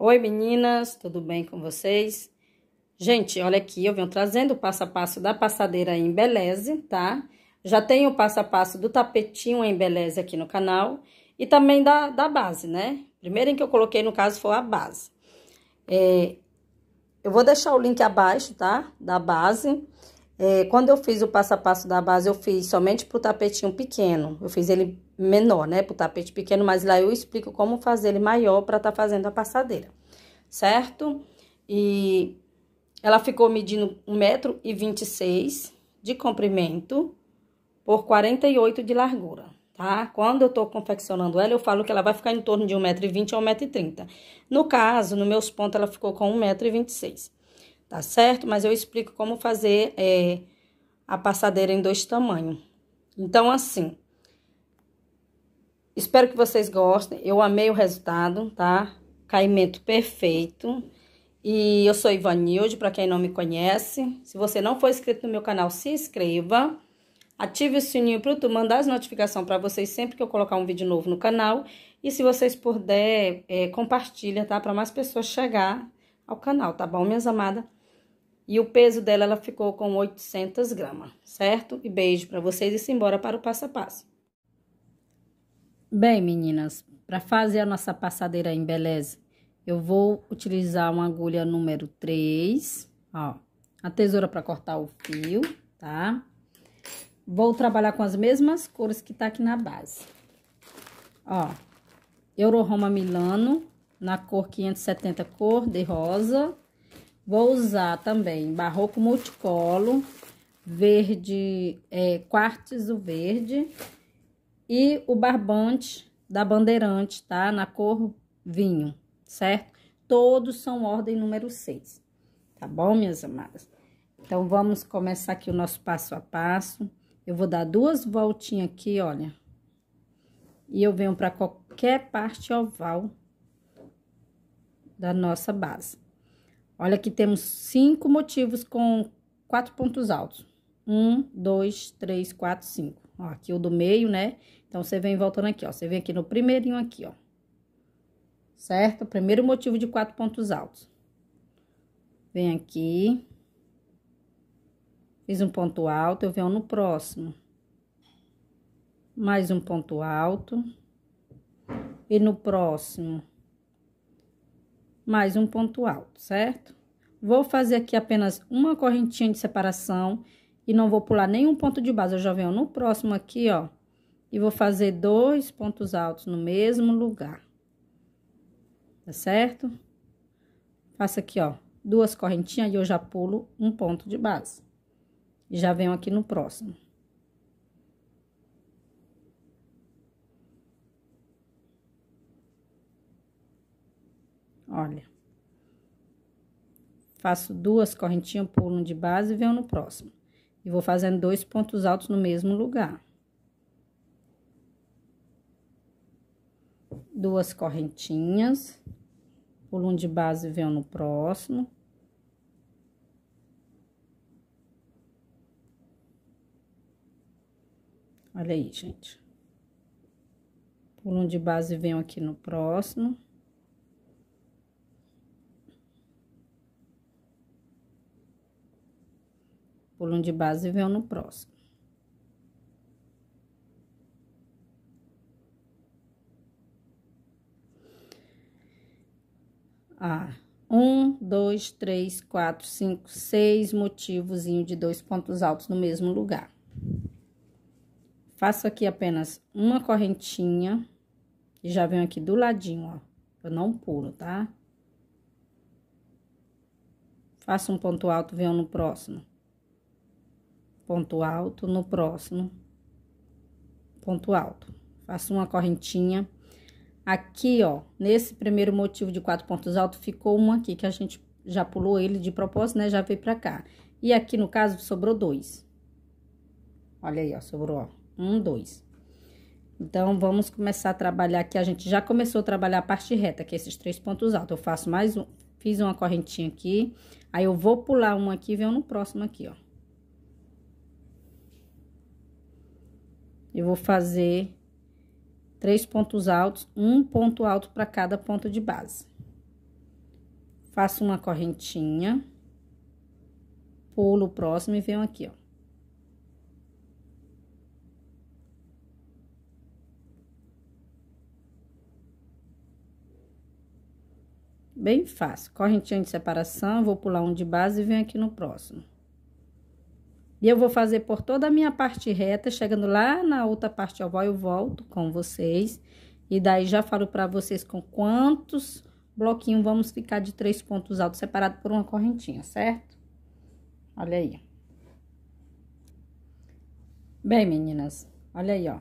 Oi meninas, tudo bem com vocês? Gente, olha aqui, eu venho trazendo o passo a passo da passadeira em Embeleze, tá? Já tem o passo a passo do tapetinho em Embeleze aqui no canal e também da, da base, né? Primeiro em que eu coloquei, no caso, foi a base. É, eu vou deixar o link abaixo, tá? Da base. É, quando eu fiz o passo a passo da base, eu fiz somente pro tapetinho pequeno. Eu fiz ele menor, né? Pro tapete pequeno, mas lá eu explico como fazer ele maior para tá fazendo a passadeira certo? E ela ficou medindo 1,26m de comprimento por 48 de largura, tá? Quando eu tô confeccionando ela, eu falo que ela vai ficar em torno de 1,20m a 1,30m. No caso, no meus pontos, ela ficou com 1,26m, tá certo? Mas eu explico como fazer é, a passadeira em dois tamanhos. Então, assim, espero que vocês gostem. Eu amei o resultado, tá? caimento perfeito. E eu sou Ivanilde, para quem não me conhece. Se você não for inscrito no meu canal, se inscreva. Ative o sininho para tu mandar as notificações para vocês sempre que eu colocar um vídeo novo no canal. E se vocês puderem, é, compartilha, tá? Para mais pessoas chegar ao canal, tá bom, minhas amadas? E o peso dela, ela ficou com 800 gramas, certo? E beijo para vocês e simbora para o passo a passo. Bem, meninas, para fazer a nossa passadeira em beleza, eu vou utilizar uma agulha número 3, ó, a tesoura para cortar o fio, tá? Vou trabalhar com as mesmas cores que tá aqui na base. Ó, Euroroma Milano, na cor 570 cor de rosa. Vou usar também Barroco Multicolo, verde, é, quartzo verde e o barbante da Bandeirante, tá? Na cor vinho, certo? Todos são ordem número 6, tá bom, minhas amadas? Então, vamos começar aqui o nosso passo a passo. Eu vou dar duas voltinhas aqui, olha. E eu venho para qualquer parte oval da nossa base. Olha que temos cinco motivos com quatro pontos altos. Um, dois, três, quatro, cinco. Ó, aqui o do meio, né? Então, você vem voltando aqui, ó. Você vem aqui no primeirinho aqui, ó. Certo? Primeiro motivo de quatro pontos altos. Vem aqui. Fiz um ponto alto, eu venho no próximo. Mais um ponto alto. E no próximo. Mais um ponto alto, certo? Vou fazer aqui apenas uma correntinha de separação e não vou pular nenhum ponto de base. Eu já venho no próximo aqui, ó e vou fazer dois pontos altos no mesmo lugar. Tá certo? Faço aqui, ó, duas correntinhas e eu já pulo um ponto de base. E já venho aqui no próximo. Olha. Faço duas correntinhas, pulo um de base e venho no próximo. E vou fazendo dois pontos altos no mesmo lugar. duas correntinhas, pulo um de base e venho no próximo. Olha aí, gente. Pulo um de base e venho aqui no próximo. Pulo um de base e venho no próximo. a um, dois, três, quatro, cinco, seis motivozinho de dois pontos altos no mesmo lugar. Faço aqui apenas uma correntinha e já venho aqui do ladinho, ó. Eu não pulo, tá? Faço um ponto alto, venho no próximo. Ponto alto, no próximo. Ponto alto. Faço uma correntinha Aqui, ó, nesse primeiro motivo de quatro pontos altos, ficou um aqui que a gente já pulou ele de propósito, né? Já veio pra cá. E aqui, no caso, sobrou dois. Olha aí, ó, sobrou, ó, um, dois. Então, vamos começar a trabalhar aqui. A gente já começou a trabalhar a parte reta, que é esses três pontos altos. Eu faço mais um, fiz uma correntinha aqui. Aí, eu vou pular um aqui e venho no próximo aqui, ó. Eu vou fazer três pontos altos, um ponto alto para cada ponto de base. Faço uma correntinha, pulo o próximo e venho aqui, ó. Bem fácil. Correntinha de separação, vou pular um de base e venho aqui no próximo. E eu vou fazer por toda a minha parte reta, chegando lá na outra parte oval, eu volto com vocês. E daí já falo para vocês com quantos bloquinhos vamos ficar de três pontos altos, separado por uma correntinha, certo? Olha aí. Bem, meninas, olha aí, ó.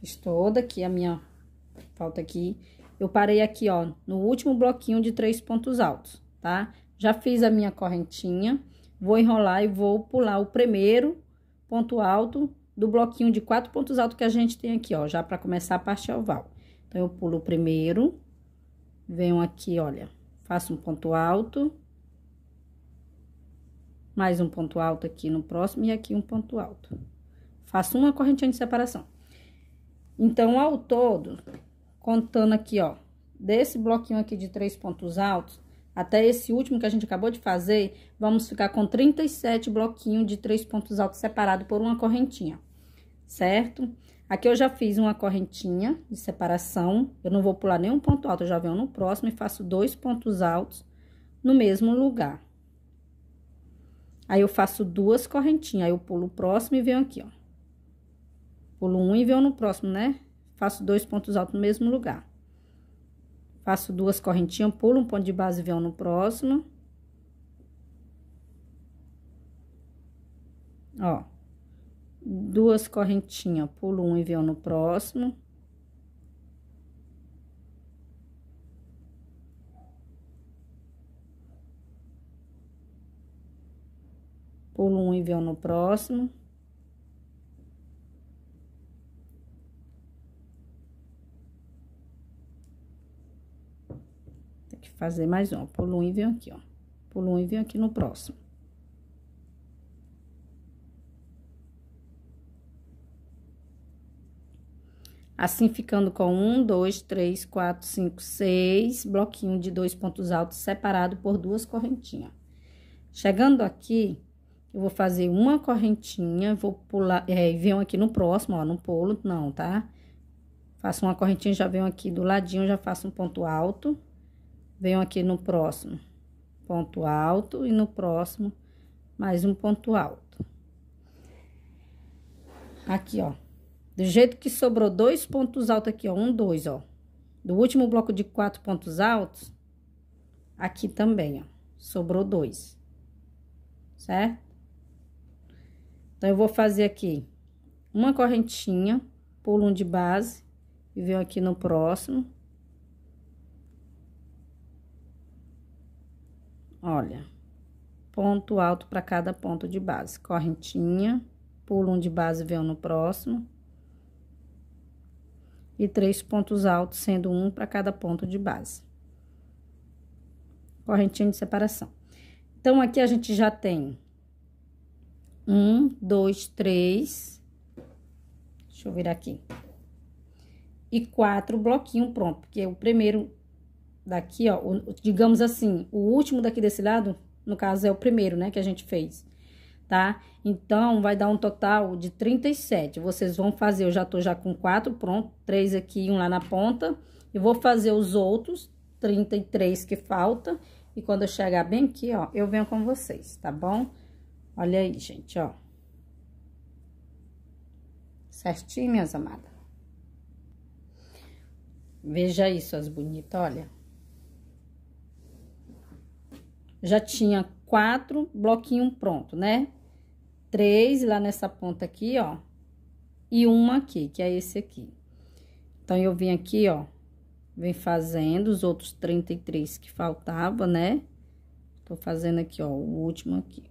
Fiz toda aqui a minha falta aqui. Eu parei aqui, ó, no último bloquinho de três pontos altos, tá? Já fiz a minha correntinha vou enrolar e vou pular o primeiro ponto alto do bloquinho de quatro pontos altos que a gente tem aqui, ó, já para começar a parte oval. Então, eu pulo o primeiro, venho aqui, olha, faço um ponto alto, mais um ponto alto aqui no próximo e aqui um ponto alto. Faço uma correntinha de separação. Então, ao todo, contando aqui, ó, desse bloquinho aqui de três pontos altos, até esse último que a gente acabou de fazer, vamos ficar com 37 bloquinhos de três pontos altos separados por uma correntinha, certo? Aqui eu já fiz uma correntinha de separação, eu não vou pular nenhum ponto alto, eu já venho no próximo e faço dois pontos altos no mesmo lugar. Aí, eu faço duas correntinhas, aí eu pulo o próximo e venho aqui, ó. Pulo um e venho no próximo, né? Faço dois pontos altos no mesmo lugar. Faço duas correntinhas, pulo um ponto de base vão no próximo. Ó. Duas correntinhas, pulo um e vão no próximo. Pulo um e vão no próximo. fazer mais um, pulo um e venho aqui, ó. Pulo um e venho aqui no próximo. Assim, ficando com um, dois, três, quatro, cinco, seis, bloquinho de dois pontos altos separado por duas correntinhas. Chegando aqui, eu vou fazer uma correntinha, vou pular, é, venho aqui no próximo, ó, não pulo, não, tá? Faço uma correntinha, já venho aqui do ladinho, já faço um ponto alto venho aqui no próximo ponto alto e no próximo mais um ponto alto. Aqui, ó. Do jeito que sobrou dois pontos altos aqui, ó. Um, dois, ó. Do último bloco de quatro pontos altos, aqui também, ó. Sobrou dois. Certo? Então, eu vou fazer aqui uma correntinha, pulo um de base e venho aqui no próximo Olha, ponto alto para cada ponto de base. Correntinha, pulo um de base, venho no próximo. E três pontos altos, sendo um para cada ponto de base. Correntinha de separação. Então, aqui a gente já tem um, dois, três. Deixa eu virar aqui. E quatro bloquinhos pronto, porque o primeiro daqui, ó, o, digamos assim, o último daqui desse lado, no caso é o primeiro, né, que a gente fez, tá? Então, vai dar um total de 37. Vocês vão fazer, eu já tô já com quatro pronto, três aqui e um lá na ponta. E vou fazer os outros 33 que falta. E quando eu chegar bem aqui, ó, eu venho com vocês, tá bom? Olha aí, gente, ó. Certinho, minhas amadas? Veja isso, as bonitas, olha já tinha quatro bloquinhos pronto, né? Três lá nessa ponta aqui, ó, e uma aqui, que é esse aqui. Então, eu vim aqui, ó, vem fazendo os outros 33 que faltava, né? Tô fazendo aqui, ó, o último aqui.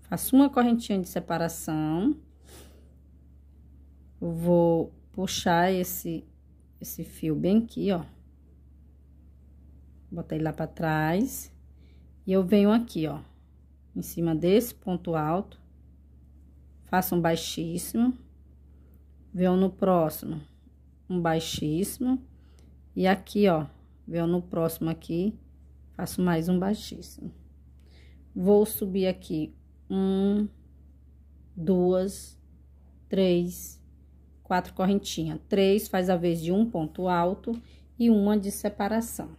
Faço uma correntinha de separação. Vou puxar esse, esse fio bem aqui, ó. Bota ele lá pra trás. E eu venho aqui, ó, em cima desse ponto alto. Faço um baixíssimo. Venho no próximo, um baixíssimo. E aqui, ó, venho no próximo aqui, faço mais um baixíssimo. Vou subir aqui um, duas, três, quatro correntinhas. Três faz a vez de um ponto alto e uma de separação.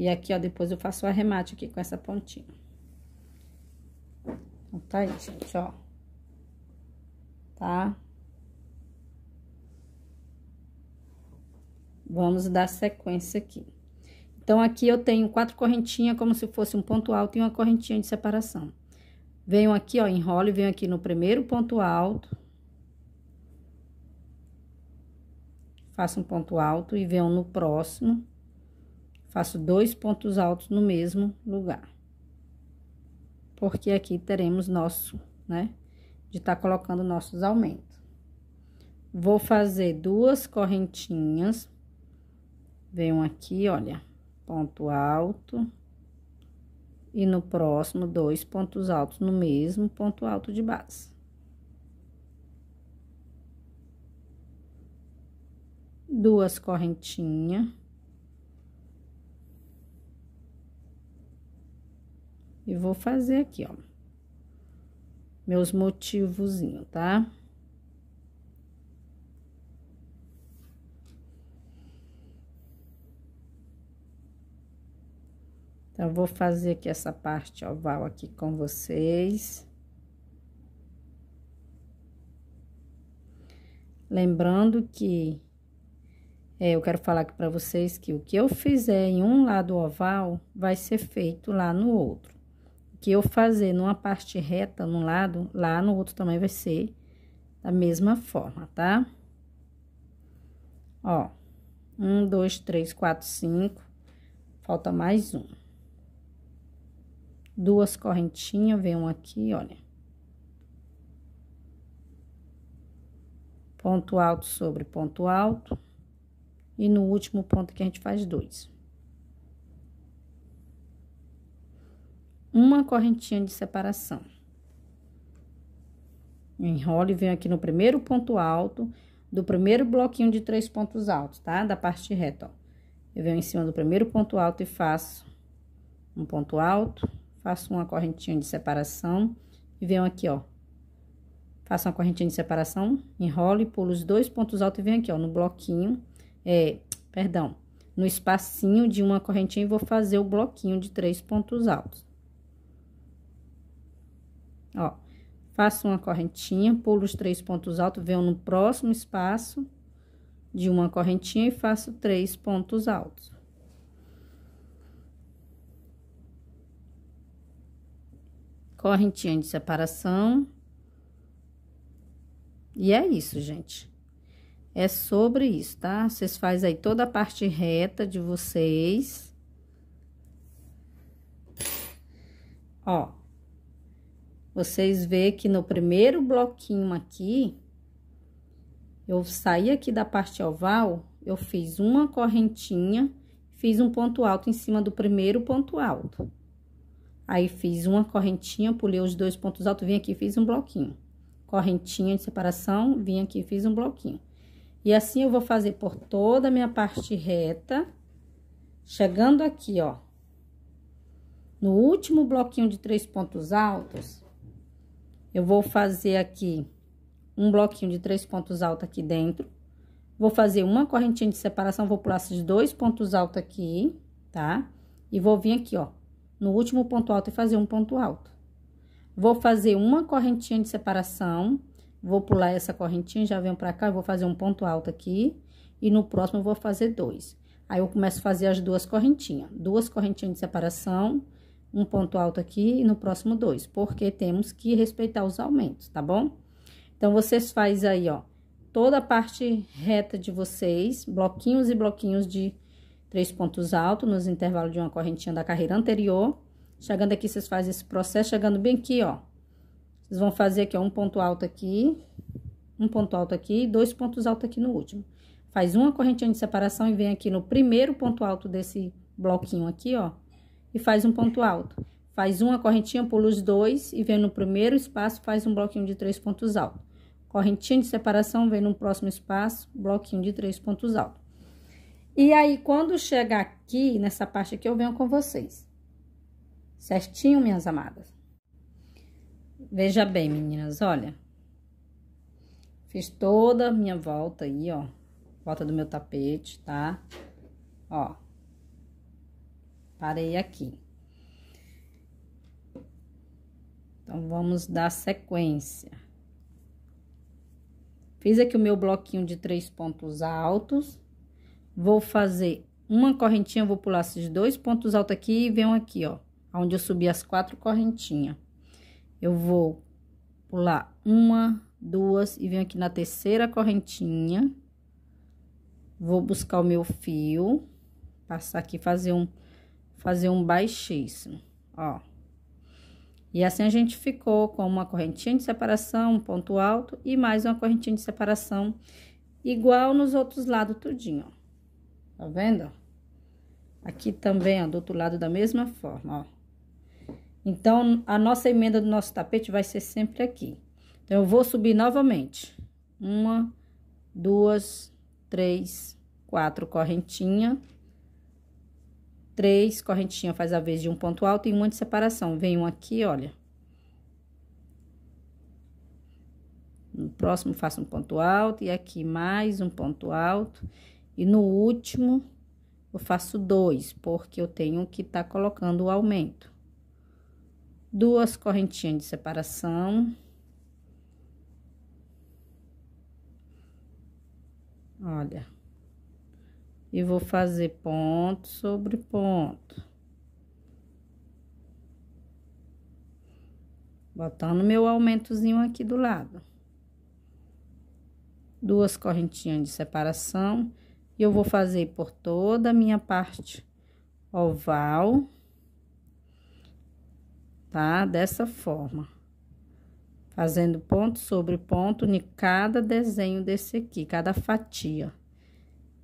E aqui, ó, depois eu faço o arremate aqui com essa pontinha. Então, tá aí, gente, ó. Tá? Vamos dar sequência aqui. Então, aqui eu tenho quatro correntinhas, como se fosse um ponto alto e uma correntinha de separação. Venho aqui, ó, enrolo e venho aqui no primeiro ponto alto. Faço um ponto alto e venho no próximo. Faço dois pontos altos no mesmo lugar. Porque aqui teremos nosso, né? De estar tá colocando nossos aumentos. Vou fazer duas correntinhas. Venho aqui, olha, ponto alto. E no próximo, dois pontos altos no mesmo ponto alto de base. duas correntinhas. E vou fazer aqui, ó, meus motivozinho, tá? Então, eu vou fazer aqui essa parte oval aqui com vocês. Lembrando que é, eu quero falar aqui para vocês que o que eu fizer em um lado oval vai ser feito lá no outro que eu fazer numa parte reta, num lado, lá no outro também vai ser da mesma forma, tá? Ó, um, dois, três, quatro, cinco, falta mais um. Duas correntinhas, vem um aqui, olha. Ponto alto sobre ponto alto. E no último ponto que a gente faz dois. uma correntinha de separação. Enrole, venho aqui no primeiro ponto alto, do primeiro bloquinho de três pontos altos, tá? Da parte reta, ó. Eu venho em cima do primeiro ponto alto e faço um ponto alto, faço uma correntinha de separação e venho aqui, ó. Faço uma correntinha de separação, enrolo e pulo os dois pontos altos e venho aqui, ó, no bloquinho, é, perdão, no espacinho de uma correntinha e vou fazer o bloquinho de três pontos altos. Ó, faço uma correntinha, pulo os três pontos altos, venho no próximo espaço de uma correntinha e faço três pontos altos. Correntinha de separação. E é isso, gente. É sobre isso, tá? Vocês fazem aí toda a parte reta de vocês. Ó, vocês vê que no primeiro bloquinho aqui, eu saí aqui da parte oval, eu fiz uma correntinha, fiz um ponto alto em cima do primeiro ponto alto. Aí, fiz uma correntinha, pulei os dois pontos altos, vim aqui fiz um bloquinho. Correntinha de separação, vim aqui fiz um bloquinho. E assim, eu vou fazer por toda a minha parte reta, chegando aqui, ó. No último bloquinho de três pontos altos, eu vou fazer aqui um bloquinho de três pontos altos aqui dentro. Vou fazer uma correntinha de separação, vou pular esses dois pontos altos aqui, tá? E vou vir aqui, ó, no último ponto alto e fazer um ponto alto. Vou fazer uma correntinha de separação, vou pular essa correntinha, já venho pra cá, vou fazer um ponto alto aqui. E no próximo eu vou fazer dois. Aí, eu começo a fazer as duas correntinhas. Duas correntinhas de separação um ponto alto aqui e no próximo dois, porque temos que respeitar os aumentos, tá bom? Então, vocês faz aí, ó, toda a parte reta de vocês, bloquinhos e bloquinhos de três pontos altos nos intervalos de uma correntinha da carreira anterior. Chegando aqui, vocês fazem esse processo, chegando bem aqui, ó. Vocês vão fazer aqui, ó, um ponto alto aqui, um ponto alto aqui e dois pontos altos aqui no último. Faz uma correntinha de separação e vem aqui no primeiro ponto alto desse bloquinho aqui, ó e faz um ponto alto. Faz uma correntinha, pula os dois e vem no primeiro espaço, faz um bloquinho de três pontos altos. Correntinha de separação, vem no próximo espaço, bloquinho de três pontos altos. E aí, quando chega aqui, nessa parte aqui, eu venho com vocês. Certinho, minhas amadas? Veja bem, meninas, olha. Fiz toda a minha volta aí, ó. Volta do meu tapete, tá? Ó, Parei aqui. Então, vamos dar sequência. Fiz aqui o meu bloquinho de três pontos altos. Vou fazer uma correntinha, vou pular esses dois pontos altos aqui e venho aqui, ó. Onde eu subi as quatro correntinhas. Eu vou pular uma, duas e venho aqui na terceira correntinha. Vou buscar o meu fio. Passar aqui, fazer um fazer um baixíssimo, ó. E assim a gente ficou com uma correntinha de separação, um ponto alto e mais uma correntinha de separação igual nos outros lados tudinho, ó. Tá vendo? Aqui também, ó, do outro lado da mesma forma, ó. Então, a nossa emenda do nosso tapete vai ser sempre aqui. Então, eu vou subir novamente. Uma, duas, três, quatro correntinha três correntinhas faz a vez de um ponto alto e uma de separação. Vem um aqui, olha. No próximo faço um ponto alto e aqui mais um ponto alto. E no último eu faço dois, porque eu tenho que tá colocando o aumento. Duas correntinhas de separação. Olha e vou fazer ponto sobre ponto. Botando meu aumentozinho aqui do lado. Duas correntinhas de separação. E eu vou fazer por toda a minha parte oval. Tá? Dessa forma. Fazendo ponto sobre ponto em cada desenho desse aqui, cada fatia.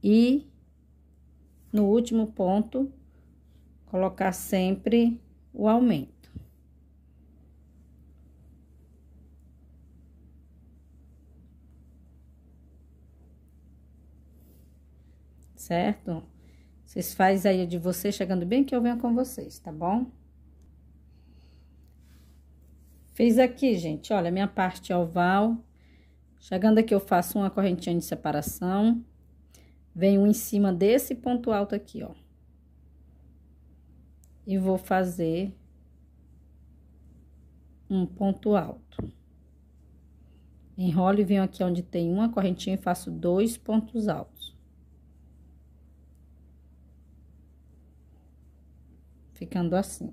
E no último ponto, colocar sempre o aumento. Certo? Vocês fazem aí de você chegando bem que eu venho com vocês, tá bom? Fiz aqui, gente, olha, minha parte oval. Chegando aqui, eu faço uma correntinha de separação venho em cima desse ponto alto aqui, ó. E vou fazer um ponto alto. Enrolo e venho aqui onde tem uma correntinha e faço dois pontos altos. Ficando assim.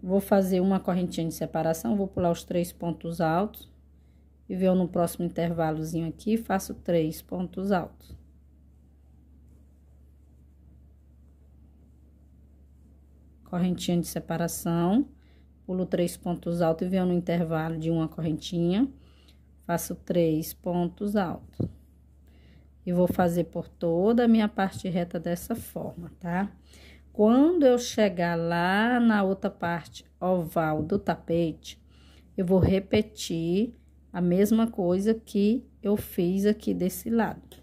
Vou fazer uma correntinha de separação, vou pular os três pontos altos e venho no próximo intervalozinho aqui, faço três pontos altos. Correntinha de separação, pulo três pontos altos e venho no intervalo de uma correntinha, faço três pontos altos. E vou fazer por toda a minha parte reta dessa forma, tá? Quando eu chegar lá na outra parte oval do tapete, eu vou repetir a mesma coisa que eu fiz aqui desse lado,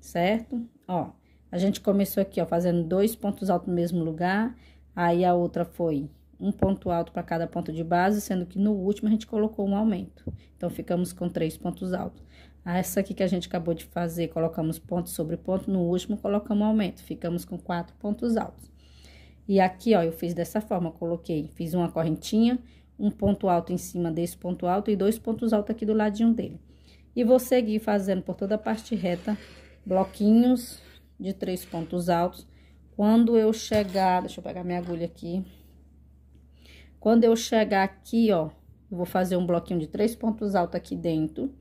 certo? Ó, a gente começou aqui, ó, fazendo dois pontos altos no mesmo lugar, aí a outra foi um ponto alto para cada ponto de base, sendo que no último a gente colocou um aumento. Então, ficamos com três pontos altos. Essa aqui que a gente acabou de fazer, colocamos ponto sobre ponto, no último colocamos aumento, ficamos com quatro pontos altos. E aqui, ó, eu fiz dessa forma, coloquei, fiz uma correntinha, um ponto alto em cima desse ponto alto e dois pontos altos aqui do ladinho dele. E vou seguir fazendo por toda a parte reta, bloquinhos de três pontos altos. Quando eu chegar, deixa eu pegar minha agulha aqui. Quando eu chegar aqui, ó, eu vou fazer um bloquinho de três pontos altos aqui dentro.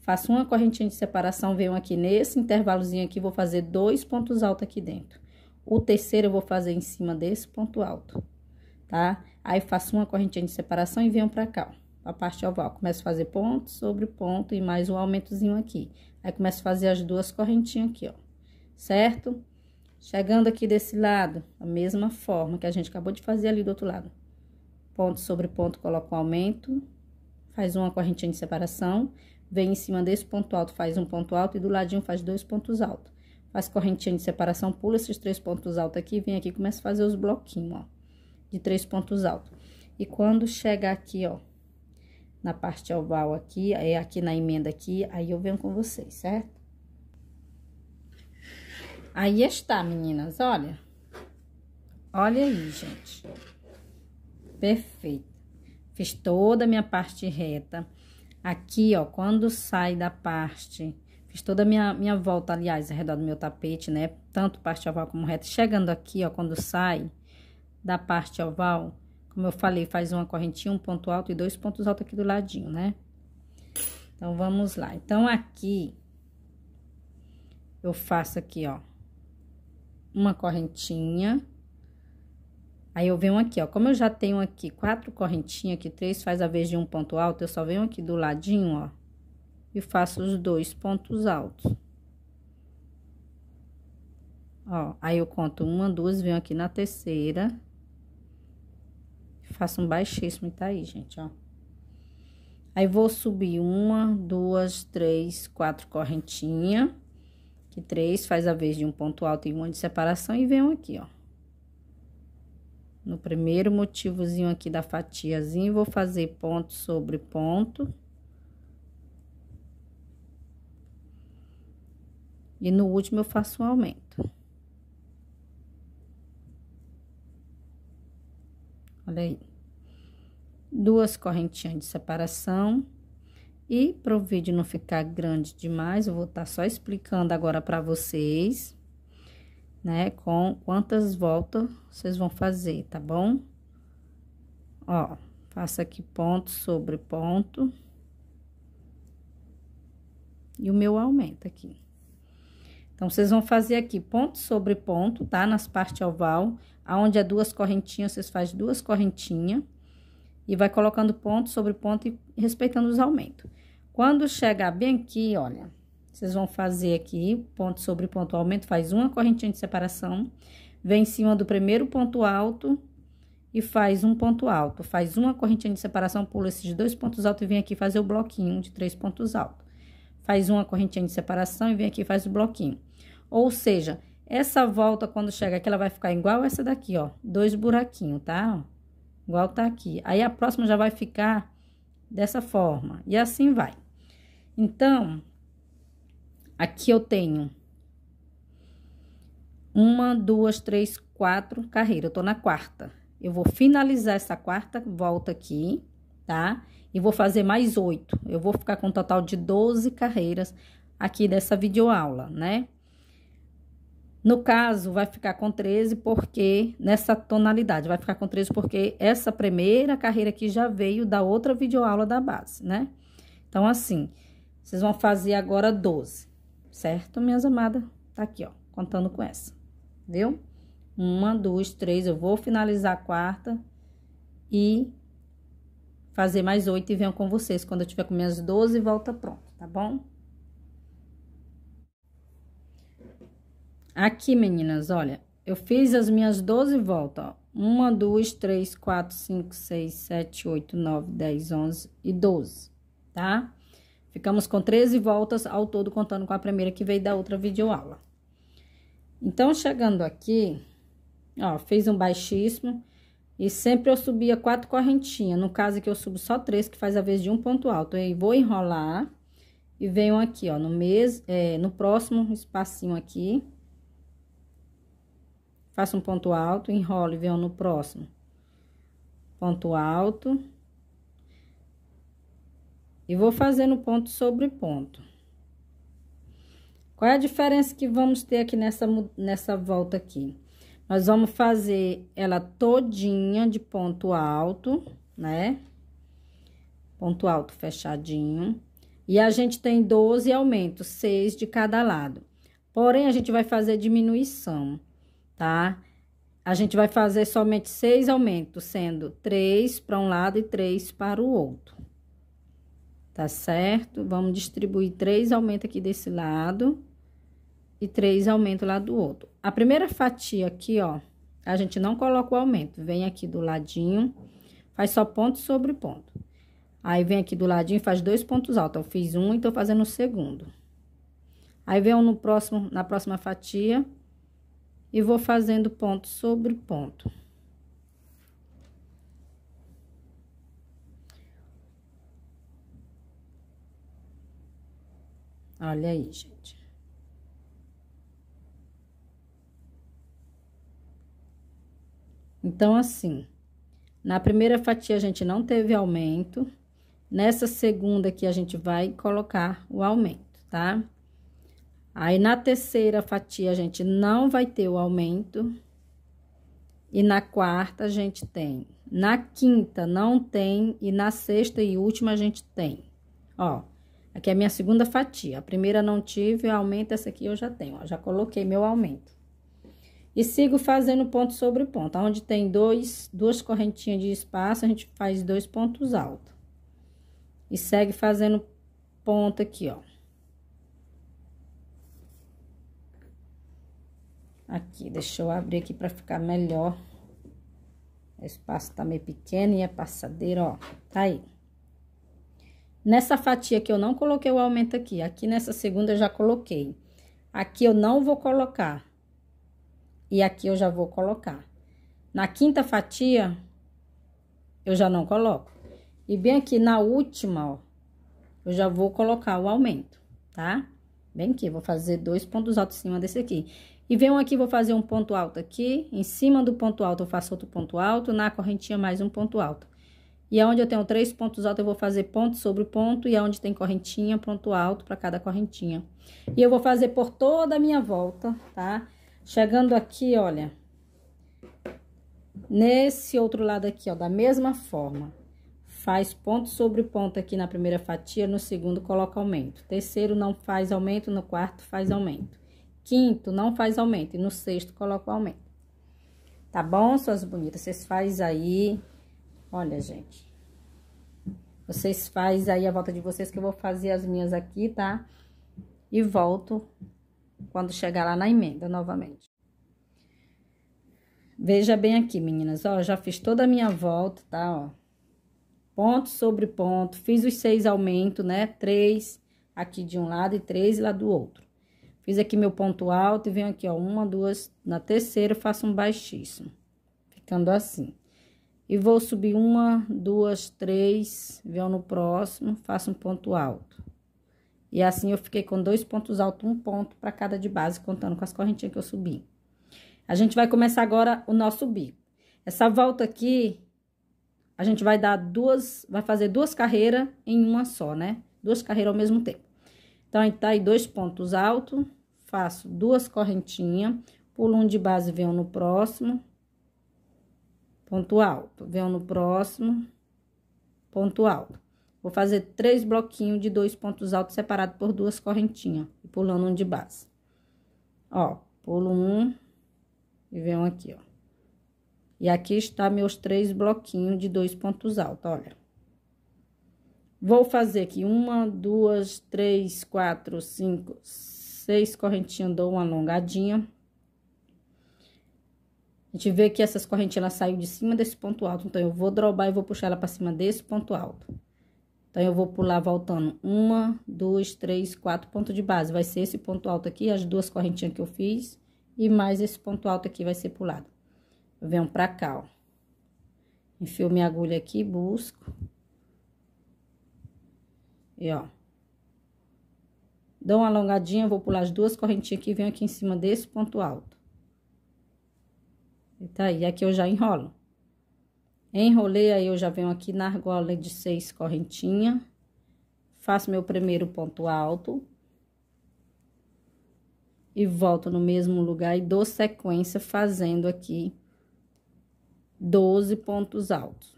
Faço uma correntinha de separação, venho aqui nesse intervalozinho aqui, vou fazer dois pontos altos aqui dentro. O terceiro eu vou fazer em cima desse ponto alto tá? Aí faço uma correntinha de separação e venho pra cá, ó, a parte oval. Começo a fazer ponto sobre ponto e mais um aumentozinho aqui. Aí começo a fazer as duas correntinhas aqui, ó, certo? Chegando aqui desse lado, a mesma forma que a gente acabou de fazer ali do outro lado. Ponto sobre ponto, coloco um aumento, faz uma correntinha de separação, vem em cima desse ponto alto, faz um ponto alto e do ladinho faz dois pontos altos. Faz correntinha de separação, pula esses três pontos altos aqui, vem aqui e começa a fazer os bloquinhos, ó de três pontos altos. E quando chega aqui, ó, na parte oval aqui, é aqui na emenda aqui, aí eu venho com vocês, certo? Aí está, meninas, olha. Olha aí, gente. Perfeito. Fiz toda a minha parte reta. Aqui, ó, quando sai da parte... Fiz toda a minha, minha volta, aliás, ao redor do meu tapete, né? Tanto parte oval como reta. Chegando aqui, ó, quando sai da parte oval, como eu falei, faz uma correntinha, um ponto alto e dois pontos altos aqui do ladinho, né? Então, vamos lá. Então, aqui, eu faço aqui, ó, uma correntinha. Aí, eu venho aqui, ó, como eu já tenho aqui quatro correntinhas, aqui três faz a vez de um ponto alto, eu só venho aqui do ladinho, ó, e faço os dois pontos altos. Ó, aí eu conto uma, duas, venho aqui na terceira faço um baixíssimo e tá aí, gente, ó. Aí, vou subir uma, duas, três, quatro correntinha. Que três faz a vez de um ponto alto e uma de separação e vem um aqui, ó. No primeiro motivozinho aqui da fatiazinha, vou fazer ponto sobre ponto. E no último eu faço um aumento. Olha aí duas correntinhas de separação. E para o vídeo não ficar grande demais, eu vou estar tá só explicando agora para vocês, né, com quantas voltas vocês vão fazer, tá bom? Ó, faço aqui ponto sobre ponto. E o meu aumenta aqui. Então, vocês vão fazer aqui ponto sobre ponto, tá? Nas partes oval, aonde é duas correntinhas, vocês fazem duas correntinhas e vai colocando ponto sobre ponto e respeitando os aumentos. Quando chegar bem aqui, olha, vocês vão fazer aqui ponto sobre ponto aumento, faz uma correntinha de separação, vem em cima do primeiro ponto alto e faz um ponto alto, faz uma correntinha de separação, pula esses dois pontos altos e vem aqui fazer o bloquinho de três pontos altos. Faz uma correntinha de separação e vem aqui faz o bloquinho. Ou seja, essa volta, quando chega aqui, ela vai ficar igual essa daqui, ó. Dois buraquinhos, tá? igual tá aqui. Aí a próxima já vai ficar dessa forma, e assim vai. Então, aqui eu tenho uma, duas, três, quatro carreiras. Eu tô na quarta. Eu vou finalizar essa quarta volta aqui, tá? E vou fazer mais oito. Eu vou ficar com um total de 12 carreiras aqui dessa videoaula, né? No caso, vai ficar com 13 porque nessa tonalidade, vai ficar com 13 porque essa primeira carreira aqui já veio da outra videoaula da base, né? Então, assim, vocês vão fazer agora 12, certo, minhas amadas? Tá aqui, ó, contando com essa, viu? Uma, duas, três, eu vou finalizar a quarta e fazer mais oito e venho com vocês. Quando eu tiver com minhas 12, volta pronto, tá bom? Aqui, meninas, olha, eu fiz as minhas 12 voltas, ó. 1, 2, 3, 4, 5, 6, 7, 8, 9, 10, 11 e 12, tá? Ficamos com 13 voltas ao todo, contando com a primeira que veio da outra videoaula. Então, chegando aqui, ó, fiz um baixíssimo e sempre eu subia quatro correntinhas. No caso aqui, eu subo só três, que faz a vez de um ponto alto. Aí vou enrolar e venho aqui, ó, no, é, no próximo espacinho aqui, Faça um ponto alto, enrole e venho no próximo. Ponto alto. E vou fazendo ponto sobre ponto. Qual é a diferença que vamos ter aqui nessa, nessa volta aqui? Nós vamos fazer ela todinha de ponto alto, né? Ponto alto fechadinho. E a gente tem 12 aumentos, 6 de cada lado. Porém, a gente vai fazer diminuição tá? A gente vai fazer somente seis aumentos, sendo três para um lado e três para o outro. Tá certo? Vamos distribuir três aumentos aqui desse lado e três aumentos lá do outro. A primeira fatia aqui, ó, a gente não coloca o aumento. Vem aqui do ladinho, faz só ponto sobre ponto. Aí, vem aqui do ladinho faz dois pontos altos. Eu fiz um e tô fazendo o segundo. Aí, vem um no próximo, na próxima fatia e vou fazendo ponto sobre ponto. Olha aí, gente. Então, assim, na primeira fatia a gente não teve aumento, nessa segunda aqui a gente vai colocar o aumento, tá? Tá? Aí, na terceira fatia, a gente não vai ter o aumento. E na quarta, a gente tem. Na quinta, não tem. E na sexta e última, a gente tem. Ó, aqui é a minha segunda fatia. A primeira não tive, aumento essa aqui eu já tenho. Ó, já coloquei meu aumento. E sigo fazendo ponto sobre ponto. Onde tem dois, duas correntinhas de espaço, a gente faz dois pontos altos. E segue fazendo ponto aqui, ó. Aqui, deixa eu abrir aqui pra ficar melhor. O espaço tá meio pequeno e é passadeira, ó. Tá aí. Nessa fatia que eu não coloquei o aumento aqui. Aqui nessa segunda eu já coloquei. Aqui eu não vou colocar. E aqui eu já vou colocar. Na quinta fatia, eu já não coloco. E bem aqui na última, ó, eu já vou colocar o aumento, tá? Bem aqui, vou fazer dois pontos altos em cima desse aqui. E venho aqui, vou fazer um ponto alto aqui, em cima do ponto alto eu faço outro ponto alto, na correntinha mais um ponto alto. E aonde eu tenho três pontos altos, eu vou fazer ponto sobre ponto, e aonde tem correntinha, ponto alto para cada correntinha. E eu vou fazer por toda a minha volta, tá? Chegando aqui, olha, nesse outro lado aqui, ó, da mesma forma faz ponto sobre ponto aqui na primeira fatia, no segundo coloca aumento. Terceiro não faz aumento, no quarto faz aumento. Quinto não faz aumento e no sexto coloca aumento. Tá bom, suas bonitas? Vocês faz aí. Olha, gente. Vocês faz aí a volta de vocês que eu vou fazer as minhas aqui, tá? E volto quando chegar lá na emenda novamente. Veja bem aqui, meninas, ó, já fiz toda a minha volta, tá, ó ponto sobre ponto, fiz os seis aumentos, né? Três aqui de um lado e três lá do outro. Fiz aqui meu ponto alto e venho aqui, ó, uma, duas, na terceira faço um baixíssimo, ficando assim. E vou subir uma, duas, três, venho no próximo, faço um ponto alto. E assim eu fiquei com dois pontos altos, um ponto para cada de base, contando com as correntinhas que eu subi. A gente vai começar agora o nosso bico. Essa volta aqui, a gente vai dar duas, vai fazer duas carreiras em uma só, né? Duas carreiras ao mesmo tempo. Então, a gente tá aí dois pontos altos, faço duas correntinhas, pulo um de base, venho no próximo, ponto alto, venho no próximo, ponto alto. Vou fazer três bloquinhos de dois pontos altos separados por duas correntinhas, pulando um de base. Ó, pulo um e venho aqui, ó. E aqui está meus três bloquinhos de dois pontos altos, olha. Vou fazer aqui uma, duas, três, quatro, cinco, seis correntinhas, dou uma alongadinha. A gente vê que essas correntinhas, ela saiu de cima desse ponto alto, então eu vou drobar e vou puxar ela para cima desse ponto alto. Então, eu vou pular voltando uma, duas, três, quatro pontos de base. Vai ser esse ponto alto aqui, as duas correntinhas que eu fiz, e mais esse ponto alto aqui vai ser pulado venho pra cá, ó. Enfio minha agulha aqui, busco. E, ó. Dou uma alongadinha, vou pular as duas correntinhas e venho aqui em cima desse ponto alto. E tá aí, aqui eu já enrolo. Enrolei, aí eu já venho aqui na argola de seis correntinha. Faço meu primeiro ponto alto. E volto no mesmo lugar e dou sequência fazendo aqui 12 pontos altos.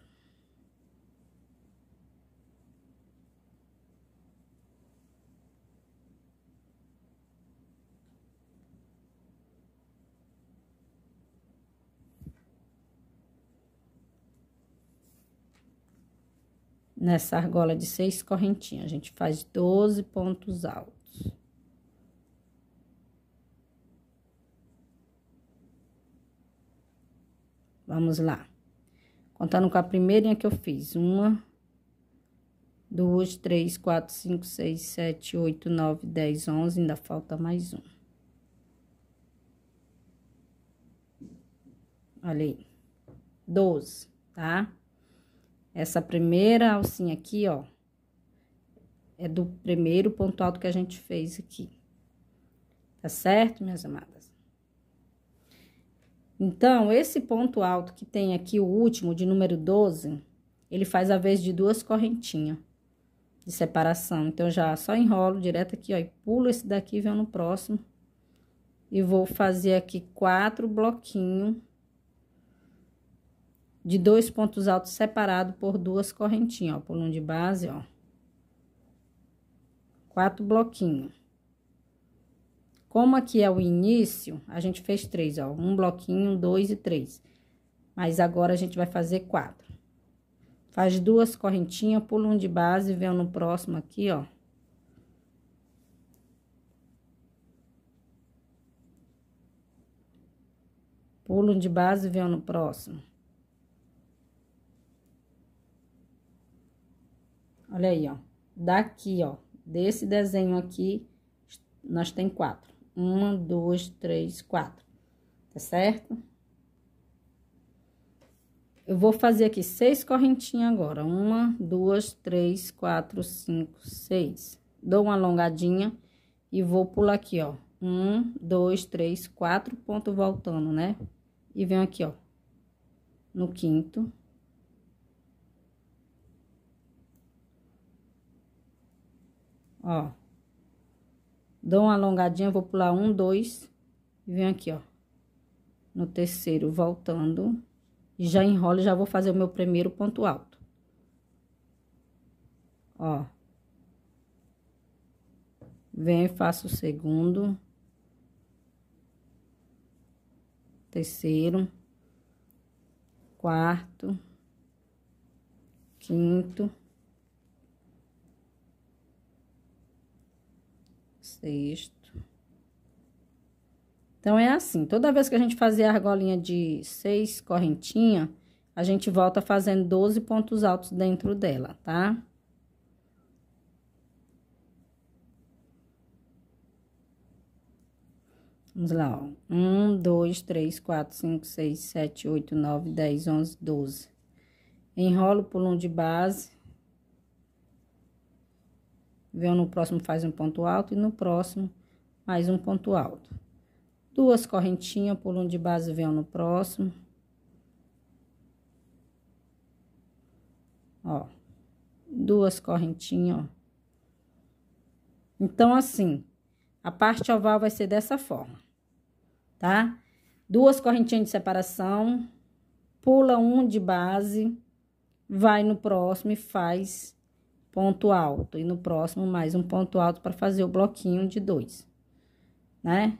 Nessa argola de seis correntinhas, a gente faz 12 pontos altos. Vamos lá. Contando com a primeirinha que eu fiz. Uma, duas, três, quatro, cinco, seis, sete, oito, nove, dez, onze. Ainda falta mais um. Olha aí. Doze, tá? Essa primeira alcinha aqui, ó. É do primeiro ponto alto que a gente fez aqui. Tá certo, minhas amadas? Então, esse ponto alto que tem aqui, o último, de número 12, ele faz a vez de duas correntinhas de separação. Então, já só enrolo direto aqui, ó, e pulo esse daqui, venho no próximo. E vou fazer aqui quatro bloquinhos de dois pontos altos separados por duas correntinhas, ó, pulo um de base, ó. Quatro bloquinhos. Como aqui é o início, a gente fez três, ó, um bloquinho, dois e três. Mas agora a gente vai fazer quatro. Faz duas correntinhas, pula um de base, vem no próximo aqui, ó. Pula um de base, vem no próximo. Olha aí, ó. Daqui, ó, desse desenho aqui, nós tem quatro. Uma, duas, três, quatro. Tá certo? Eu vou fazer aqui seis correntinhas agora. Uma, duas, três, quatro, cinco, seis. Dou uma alongadinha e vou pular aqui, ó. Um, dois, três, quatro, ponto voltando, né? E venho aqui, ó. No quinto. Ó. Dou uma alongadinha, vou pular um, dois, e venho aqui, ó. No terceiro, voltando. e Já enrolo e já vou fazer o meu primeiro ponto alto. Ó. Venho e faço o segundo. Terceiro. Quarto. Quinto É sexto. Então, é assim. Toda vez que a gente fazer a argolinha de seis correntinha, a gente volta fazendo 12 pontos altos dentro dela, tá? Vamos lá, ó. Um, dois, três, quatro, cinco, seis, sete, oito, nove, dez, onze, doze. Enrolo, pulo um de base. Vem no próximo, faz um ponto alto e no próximo, mais um ponto alto. Duas correntinhas, pulo um de base, vem no próximo. Ó, duas correntinhas, ó. Então, assim, a parte oval vai ser dessa forma, tá? Duas correntinhas de separação, pula um de base, vai no próximo e faz ponto alto e no próximo mais um ponto alto para fazer o bloquinho de dois, né?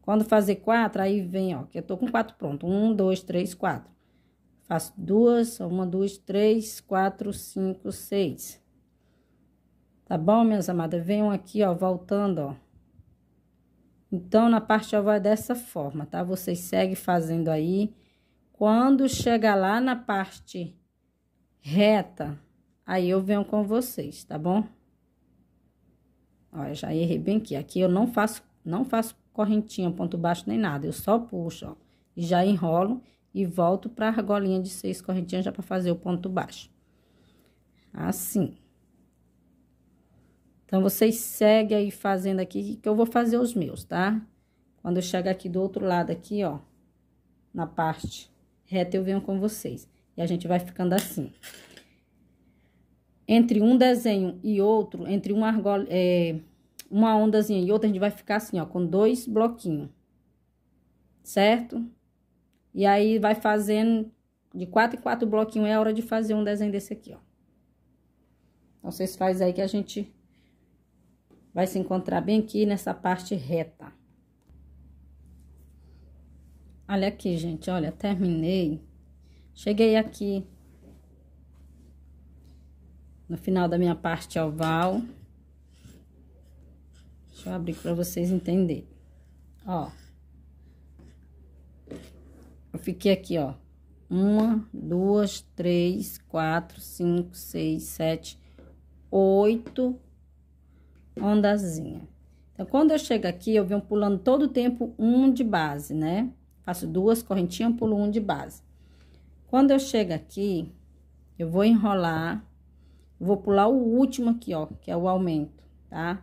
Quando fazer quatro, aí vem, ó, que eu tô com quatro pronto. Um, dois, três, quatro. Faço duas, uma, duas, três, quatro, cinco, seis. Tá bom, minhas amadas? Venham aqui, ó, voltando, ó. Então, na parte oval é dessa forma, tá? Vocês seguem fazendo aí. Quando chegar lá na parte reta, aí eu venho com vocês, tá bom? Ó, já errei bem aqui. Aqui eu não faço, não faço correntinha, ponto baixo nem nada. Eu só puxo, ó, e já enrolo e volto pra argolinha de seis correntinhas já pra fazer o ponto baixo. Assim. Então, vocês seguem aí fazendo aqui, que eu vou fazer os meus, tá? Quando eu chegar aqui do outro lado aqui, ó, na parte reta, eu venho com vocês. E a gente vai ficando assim entre um desenho e outro, entre uma, é, uma ondazinha e outra, a gente vai ficar assim, ó, com dois bloquinhos, certo? E aí, vai fazendo de quatro em quatro bloquinhos, é a hora de fazer um desenho desse aqui, ó. Então, vocês fazem aí que a gente vai se encontrar bem aqui nessa parte reta. Olha aqui, gente, olha, terminei. Cheguei aqui no final da minha parte oval. Deixa eu abrir para vocês entenderem. Ó. Eu fiquei aqui, ó. Uma, duas, três, quatro, cinco, seis, sete, oito ondazinhas. Então, quando eu chego aqui, eu venho pulando todo o tempo um de base, né? Faço duas correntinhas, pulo um de base. Quando eu chego aqui, eu vou enrolar Vou pular o último aqui, ó, que é o aumento, tá?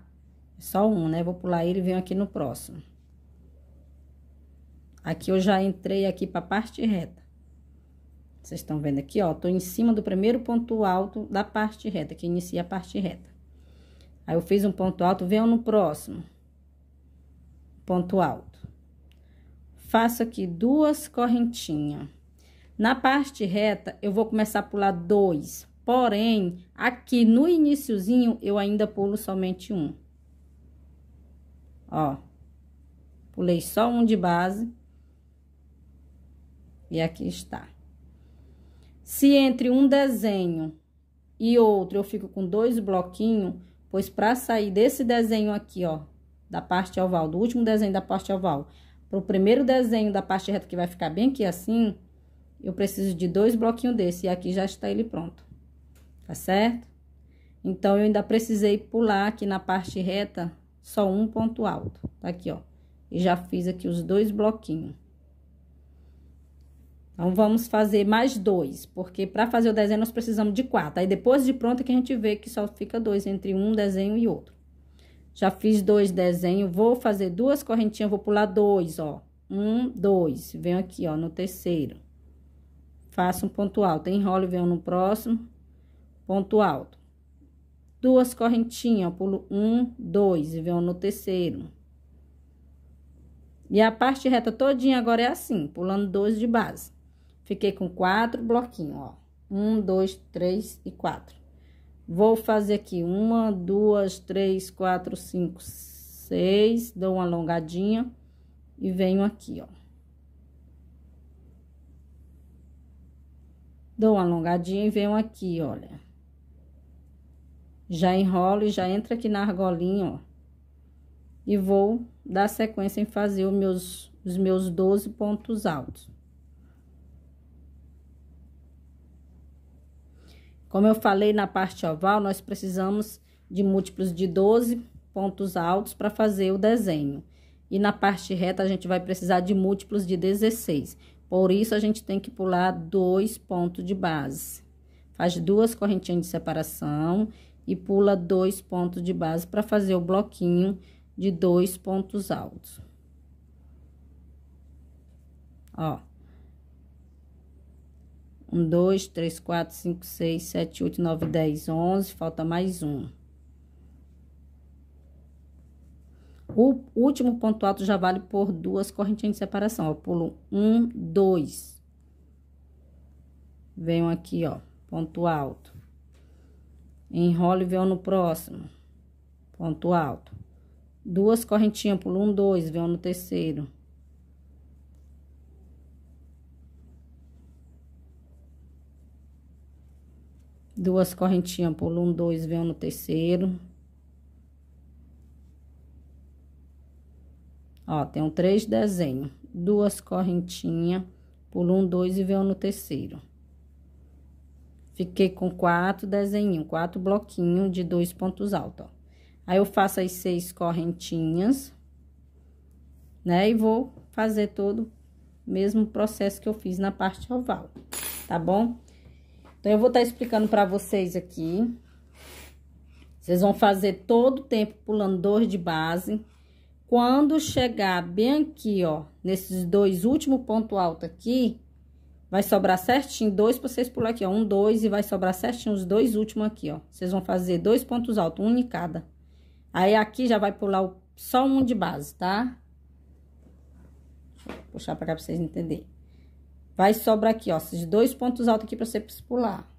É só um, né? Vou pular ele e venho aqui no próximo. Aqui eu já entrei aqui pra parte reta. Vocês estão vendo aqui, ó, tô em cima do primeiro ponto alto da parte reta, que inicia a parte reta. Aí eu fiz um ponto alto, venho no próximo. Ponto alto. Faço aqui duas correntinhas. Na parte reta, eu vou começar a pular dois Porém, aqui no iníciozinho eu ainda pulo somente um. Ó. Pulei só um de base. E aqui está. Se entre um desenho e outro eu fico com dois bloquinhos, pois para sair desse desenho aqui, ó, da parte oval, do último desenho da parte oval, para o primeiro desenho da parte reta que vai ficar bem aqui assim, eu preciso de dois bloquinhos desse e aqui já está ele pronto tá certo? Então, eu ainda precisei pular aqui na parte reta só um ponto alto, tá aqui, ó. E já fiz aqui os dois bloquinhos. Então, vamos fazer mais dois, porque para fazer o desenho nós precisamos de quatro. Aí, depois de pronto, é que a gente vê que só fica dois entre um desenho e outro. Já fiz dois desenhos, vou fazer duas correntinhas, vou pular dois, ó. Um, dois, venho aqui, ó, no terceiro. Faço um ponto alto, enrolo e venho no próximo ponto alto. Duas correntinhas, pulo um, dois, e venho no terceiro. E a parte reta todinha agora é assim, pulando dois de base. Fiquei com quatro bloquinhos, ó. Um, dois, três e quatro. Vou fazer aqui uma, duas, três, quatro, cinco, seis. Dou uma alongadinha e venho aqui, ó. Dou uma alongadinha e venho aqui, olha. Já enrolo e já entra aqui na argolinha, ó. E vou dar sequência em fazer os meus, os meus 12 pontos altos. Como eu falei na parte oval, nós precisamos de múltiplos de 12 pontos altos para fazer o desenho. E na parte reta, a gente vai precisar de múltiplos de 16. Por isso, a gente tem que pular dois pontos de base. Faz duas correntinhas de separação e pula dois pontos de base para fazer o bloquinho de dois pontos altos. Ó. Um, dois, três, quatro, cinco, seis, sete, oito, nove, dez, onze. Falta mais um. O último ponto alto já vale por duas correntinhas de separação. Ó, pulo um, dois. Venho aqui, ó, ponto alto e Hollywood no próximo. Ponto alto. Duas correntinhas, pulo um, dois, vão no terceiro. Duas correntinhas, pulo um, dois, vão no terceiro. Ó, tem um três desenhos. Duas correntinhas, pulo um, dois e vão no terceiro. Fiquei com quatro desenhos, quatro bloquinhos de dois pontos altos, ó. Aí, eu faço as seis correntinhas, né? E vou fazer todo o mesmo processo que eu fiz na parte oval, tá bom? Então, eu vou estar tá explicando pra vocês aqui. Vocês vão fazer todo o tempo pulando dois de base. Quando chegar bem aqui, ó, nesses dois últimos pontos altos aqui, Vai sobrar certinho dois pra vocês pular aqui, ó. Um, dois, e vai sobrar certinho os dois últimos aqui, ó. Vocês vão fazer dois pontos altos, um em cada. Aí, aqui já vai pular o, só um de base, tá? Vou puxar pra cá pra vocês entenderem. Vai sobrar aqui, ó, esses dois pontos altos aqui pra você pular.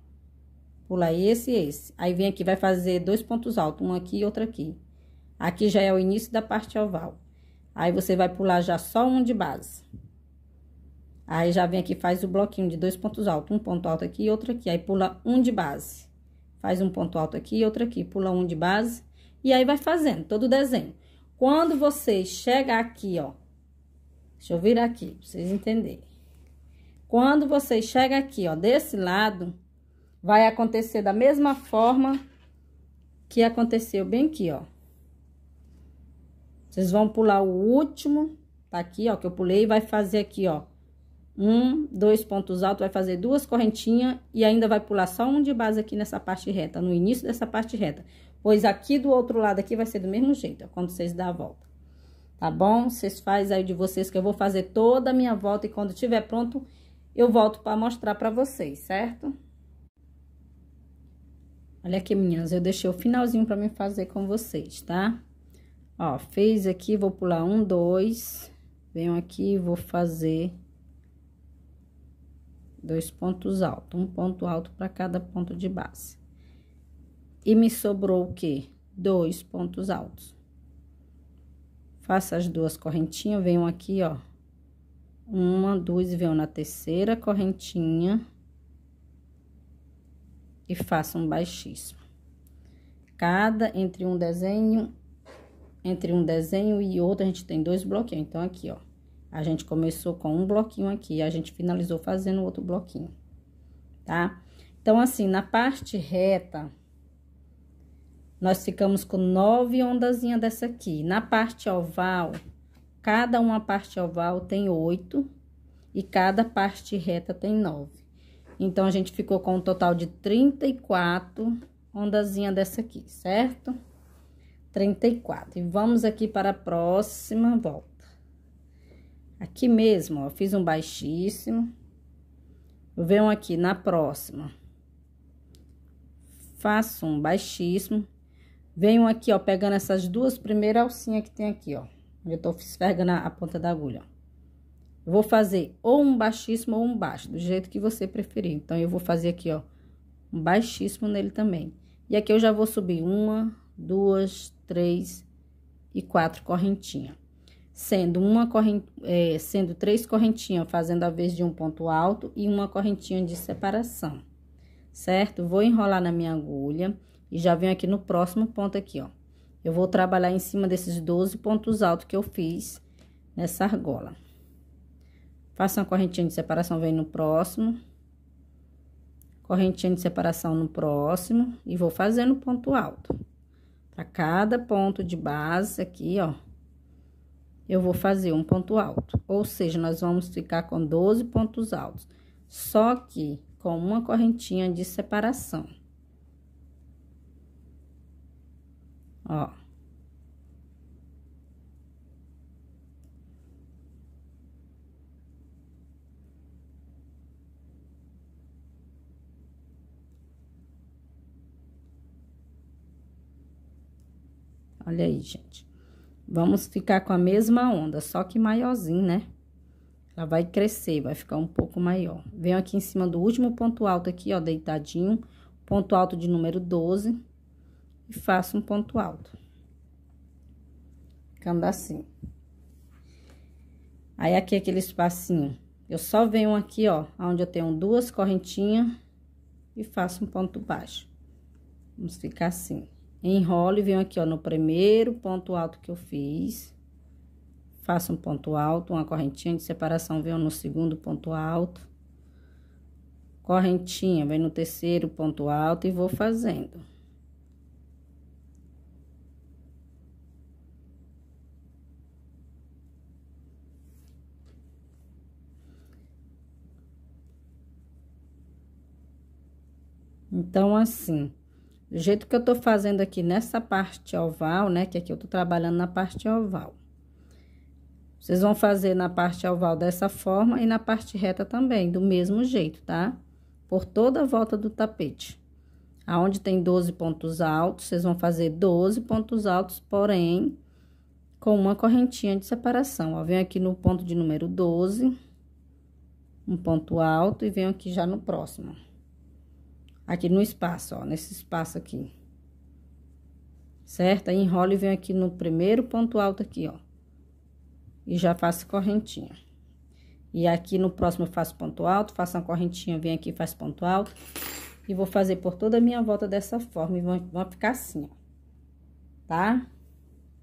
Pular esse e esse. Aí, vem aqui, vai fazer dois pontos altos, um aqui e outro aqui. Aqui já é o início da parte oval. Aí, você vai pular já só um de base. Aí já vem aqui, faz o bloquinho de dois pontos altos, um ponto alto aqui e outro aqui, aí pula um de base. Faz um ponto alto aqui e outro aqui, pula um de base, e aí vai fazendo todo o desenho. Quando você chega aqui, ó, deixa eu vir aqui pra vocês entenderem. Quando você chega aqui, ó, desse lado, vai acontecer da mesma forma que aconteceu bem aqui, ó. Vocês vão pular o último, tá aqui, ó, que eu pulei, e vai fazer aqui, ó um, dois pontos altos, vai fazer duas correntinhas e ainda vai pular só um de base aqui nessa parte reta, no início dessa parte reta. Pois aqui do outro lado aqui vai ser do mesmo jeito, ó, é quando vocês dão a volta. Tá bom? Vocês fazem aí de vocês que eu vou fazer toda a minha volta e quando tiver pronto, eu volto para mostrar para vocês, certo? Olha aqui, meninas, eu deixei o finalzinho para mim fazer com vocês, tá? Ó, fez aqui, vou pular um, dois, venho aqui, vou fazer dois pontos altos, um ponto alto para cada ponto de base. E me sobrou o quê? Dois pontos altos. Faço as duas correntinhas, venho aqui, ó. Uma, duas, venho na terceira correntinha. E faço um baixíssimo. Cada entre um desenho, entre um desenho e outro, a gente tem dois bloquinhos. Então, aqui, ó a gente começou com um bloquinho aqui, a gente finalizou fazendo outro bloquinho, tá? Então, assim, na parte reta, nós ficamos com nove ondazinhas dessa aqui. Na parte oval, cada uma parte oval tem oito e cada parte reta tem nove. Então, a gente ficou com um total de 34 ondazinhas dessa aqui, certo? 34. E vamos aqui para a próxima volta. Aqui mesmo, ó, fiz um baixíssimo. Venho aqui na próxima. Faço um baixíssimo. Venho aqui, ó, pegando essas duas primeiras alcinhas que tem aqui, ó. Eu tô esfregando a, ponta da agulha, ó. Eu vou fazer ou um baixíssimo ou um baixo, do jeito que você preferir. Então, eu vou fazer aqui, ó, um baixíssimo nele também. E aqui eu já vou subir uma, duas, três e quatro correntinhas sendo uma corrente, é, sendo três correntinhas fazendo a vez de um ponto alto e uma correntinha de separação, certo? Vou enrolar na minha agulha e já venho aqui no próximo ponto aqui, ó. Eu vou trabalhar em cima desses 12 pontos altos que eu fiz nessa argola. Faço uma correntinha de separação, vem no próximo. Correntinha de separação no próximo e vou fazendo ponto alto. Para cada ponto de base aqui, ó, eu vou fazer um ponto alto. Ou seja, nós vamos ficar com 12 pontos altos, só que com uma correntinha de separação. Ó. Olha aí, gente. Vamos ficar com a mesma onda, só que maiorzinho, né? Ela vai crescer, vai ficar um pouco maior. Venho aqui em cima do último ponto alto aqui, ó, deitadinho. Ponto alto de número 12. E faço um ponto alto. Ficando assim. Aí, aqui aquele espacinho. Eu só venho aqui, ó, onde eu tenho duas correntinhas e faço um ponto baixo. Vamos ficar assim. Enrolo e venho aqui, ó, no primeiro ponto alto que eu fiz. Faço um ponto alto, uma correntinha de separação, venho no segundo ponto alto. Correntinha, vem no terceiro ponto alto e vou fazendo. Então, assim... Do jeito que eu tô fazendo aqui nessa parte oval, né? Que aqui eu tô trabalhando na parte oval. Vocês vão fazer na parte oval dessa forma e na parte reta também, do mesmo jeito, tá? Por toda a volta do tapete. Aonde tem 12 pontos altos, vocês vão fazer 12 pontos altos, porém, com uma correntinha de separação. Ó, venho aqui no ponto de número 12, um ponto alto, e venho aqui já no próximo aqui no espaço, ó, nesse espaço aqui. Certo? Aí enrola e vem aqui no primeiro ponto alto aqui, ó. E já faço correntinha. E aqui no próximo eu faço ponto alto, faço uma correntinha, vem aqui faz ponto alto. E vou fazer por toda a minha volta dessa forma, e vão, ficar assim, ó. Tá?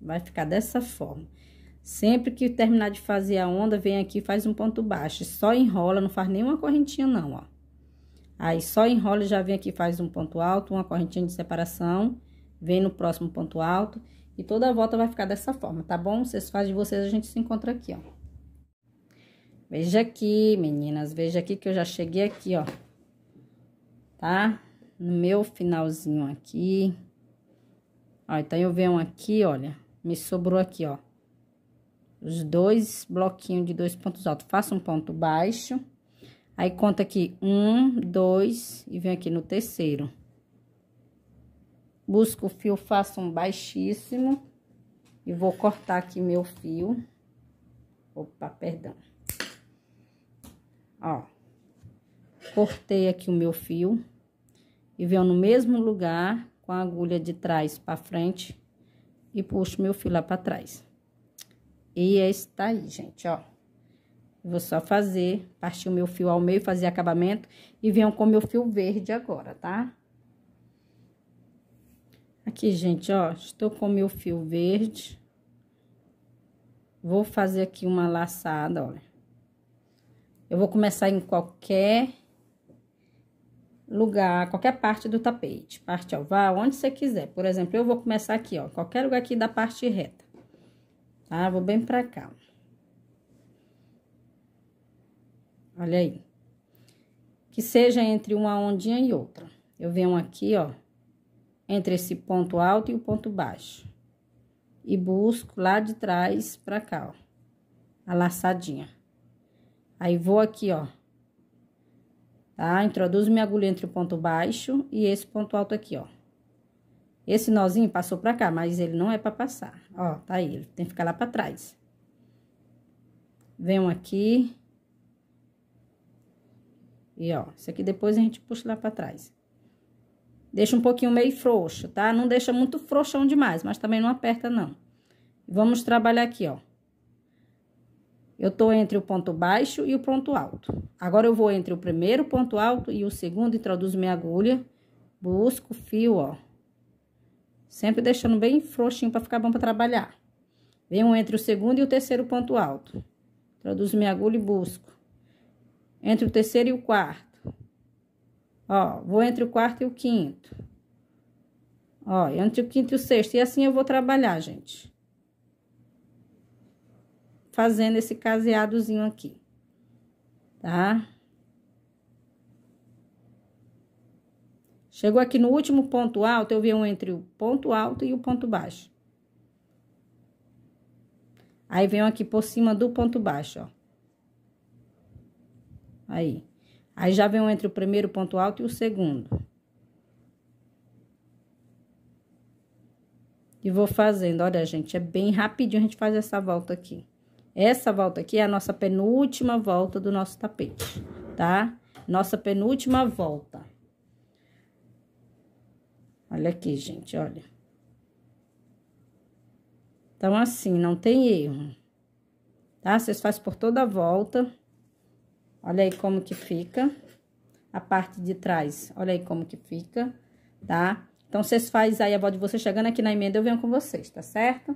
Vai ficar dessa forma. Sempre que terminar de fazer a onda, vem aqui faz um ponto baixo. Só enrola, não faz nenhuma correntinha não, ó. Aí só enrola e já vem aqui, faz um ponto alto, uma correntinha de separação, vem no próximo ponto alto. E toda a volta vai ficar dessa forma, tá bom? Vocês fazem de vocês, a gente se encontra aqui, ó. Veja aqui, meninas, veja aqui que eu já cheguei aqui, ó. Tá? No meu finalzinho aqui. Ó, então eu venho aqui, olha, me sobrou aqui, ó. Os dois bloquinhos de dois pontos altos. faço um ponto baixo Aí, conta aqui um, dois, e vem aqui no terceiro. Busco o fio, faço um baixíssimo. E vou cortar aqui meu fio. Opa, perdão. Ó. Cortei aqui o meu fio. E venho no mesmo lugar, com a agulha de trás pra frente. E puxo meu fio lá pra trás. E está aí, gente, ó. Vou só fazer, partir o meu fio ao meio, fazer acabamento e venham com o meu fio verde agora, tá? Aqui, gente, ó, estou com o meu fio verde. Vou fazer aqui uma laçada, olha. Eu vou começar em qualquer lugar, qualquer parte do tapete, parte oval, onde você quiser. Por exemplo, eu vou começar aqui, ó, qualquer lugar aqui da parte reta, tá? Vou bem pra cá, ó. Olha aí. Que seja entre uma ondinha e outra. Eu venho aqui, ó, entre esse ponto alto e o ponto baixo. E busco lá de trás pra cá, ó, a laçadinha. Aí vou aqui, ó, tá? Introduzo minha agulha entre o ponto baixo e esse ponto alto aqui, ó. Esse nozinho passou pra cá, mas ele não é pra passar. Ó, tá aí, ele tem que ficar lá pra trás. Venho aqui, e, ó, isso aqui depois a gente puxa lá pra trás. Deixa um pouquinho meio frouxo, tá? Não deixa muito frouxão demais, mas também não aperta, não. Vamos trabalhar aqui, ó. Eu tô entre o ponto baixo e o ponto alto. Agora, eu vou entre o primeiro ponto alto e o segundo, introduzo minha agulha, busco o fio, ó. Sempre deixando bem frouxinho pra ficar bom pra trabalhar. Venho entre o segundo e o terceiro ponto alto. Introduzo minha agulha e busco entre o terceiro e o quarto. Ó, vou entre o quarto e o quinto. Ó, entre o quinto e o sexto. E assim eu vou trabalhar, gente. Fazendo esse caseadozinho aqui. Tá? Chegou aqui no último ponto alto, eu vi um entre o ponto alto e o ponto baixo. Aí venho aqui por cima do ponto baixo, ó. Aí. Aí já vem um entre o primeiro ponto alto e o segundo. E vou fazendo. Olha, gente, é bem rapidinho a gente faz essa volta aqui. Essa volta aqui é a nossa penúltima volta do nosso tapete, tá? Nossa penúltima volta. Olha aqui, gente, olha. Então, assim, não tem erro. Tá? Vocês fazem por toda a volta. Olha aí como que fica a parte de trás. Olha aí como que fica, tá? Então, vocês fazem aí a volta de vocês chegando aqui na emenda, eu venho com vocês, tá certo?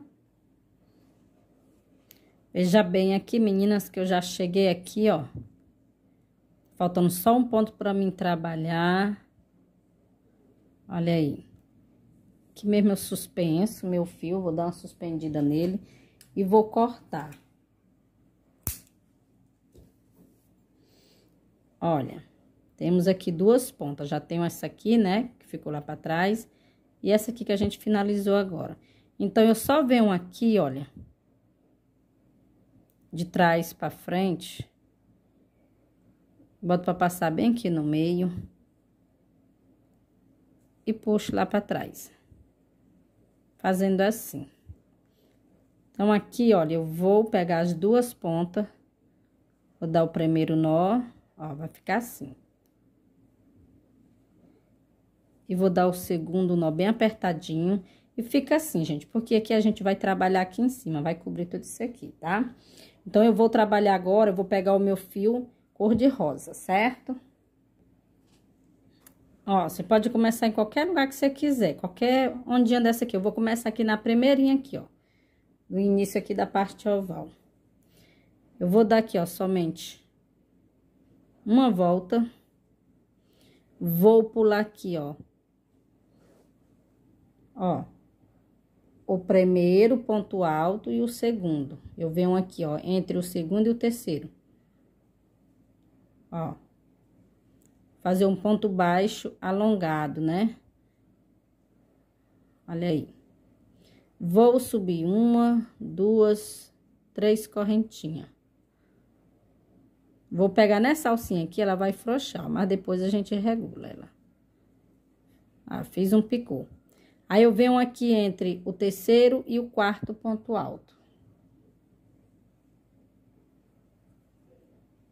Veja bem aqui, meninas, que eu já cheguei aqui, ó. Faltando só um ponto pra mim trabalhar. Olha aí. Aqui mesmo eu suspenso meu fio, vou dar uma suspendida nele e vou cortar. Olha, temos aqui duas pontas, já tenho essa aqui, né, que ficou lá para trás, e essa aqui que a gente finalizou agora. Então, eu só venho aqui, olha, de trás para frente, boto para passar bem aqui no meio e puxo lá para trás, fazendo assim. Então, aqui, olha, eu vou pegar as duas pontas, vou dar o primeiro nó, Ó, vai ficar assim. E vou dar o segundo nó bem apertadinho. E fica assim, gente, porque aqui a gente vai trabalhar aqui em cima, vai cobrir tudo isso aqui, tá? Então, eu vou trabalhar agora, eu vou pegar o meu fio cor de rosa, certo? Ó, você pode começar em qualquer lugar que você quiser, qualquer ondinha dessa aqui. Eu vou começar aqui na primeirinha aqui, ó, no início aqui da parte oval. Eu vou dar aqui, ó, somente uma volta. Vou pular aqui, ó. Ó. O primeiro ponto alto e o segundo. Eu venho aqui, ó, entre o segundo e o terceiro. Ó. Fazer um ponto baixo alongado, né? Olha aí. Vou subir uma, duas, três correntinhas. Vou pegar nessa alcinha aqui, ela vai frouxar, mas depois a gente regula ela. Ah, fiz um picô. Aí, eu venho aqui entre o terceiro e o quarto ponto alto.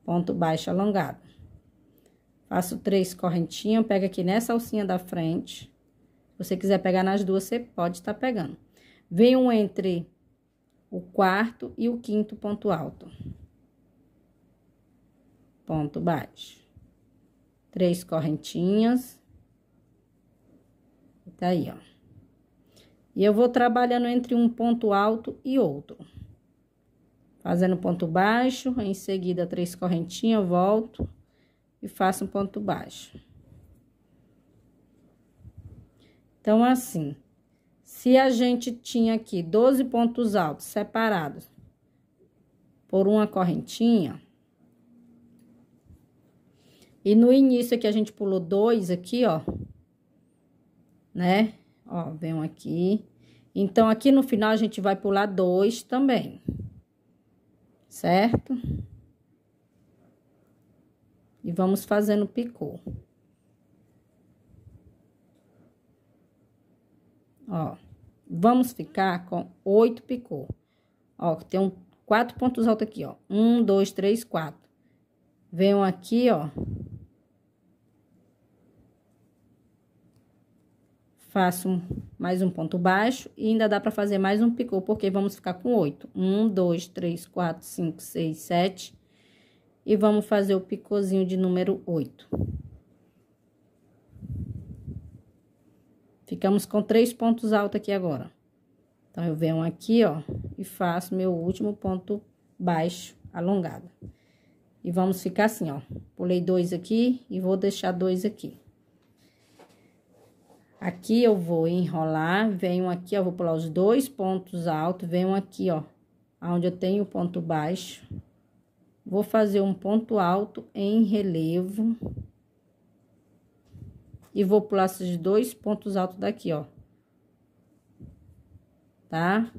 Ponto baixo alongado. Faço três correntinhas, pego aqui nessa alcinha da frente. Se você quiser pegar nas duas, você pode estar tá pegando. Venho entre o quarto e o quinto ponto alto ponto baixo, três correntinhas, tá aí, ó. E eu vou trabalhando entre um ponto alto e outro. Fazendo ponto baixo, em seguida, três correntinhas, volto e faço um ponto baixo. Então, assim, se a gente tinha aqui 12 pontos altos separados por uma correntinha, e no início aqui, a gente pulou dois aqui, ó. Né? Ó, vem um aqui. Então, aqui no final, a gente vai pular dois também. Certo? E vamos fazendo picô. Ó, vamos ficar com oito picô. Ó, tem um, quatro pontos altos aqui, ó. Um, dois, três, quatro venham aqui, ó. Faço mais um ponto baixo e ainda dá pra fazer mais um picô, porque vamos ficar com oito. Um, dois, três, quatro, cinco, seis, sete. E vamos fazer o picôzinho de número oito. Ficamos com três pontos altos aqui agora. Então, eu venho aqui, ó, e faço meu último ponto baixo alongado. E vamos ficar assim, ó. Pulei dois aqui e vou deixar dois aqui. Aqui eu vou enrolar, venho aqui, ó, vou pular os dois pontos altos, venho aqui, ó, onde eu tenho o ponto baixo. Vou fazer um ponto alto em relevo. E vou pular esses dois pontos altos daqui, ó. Tá?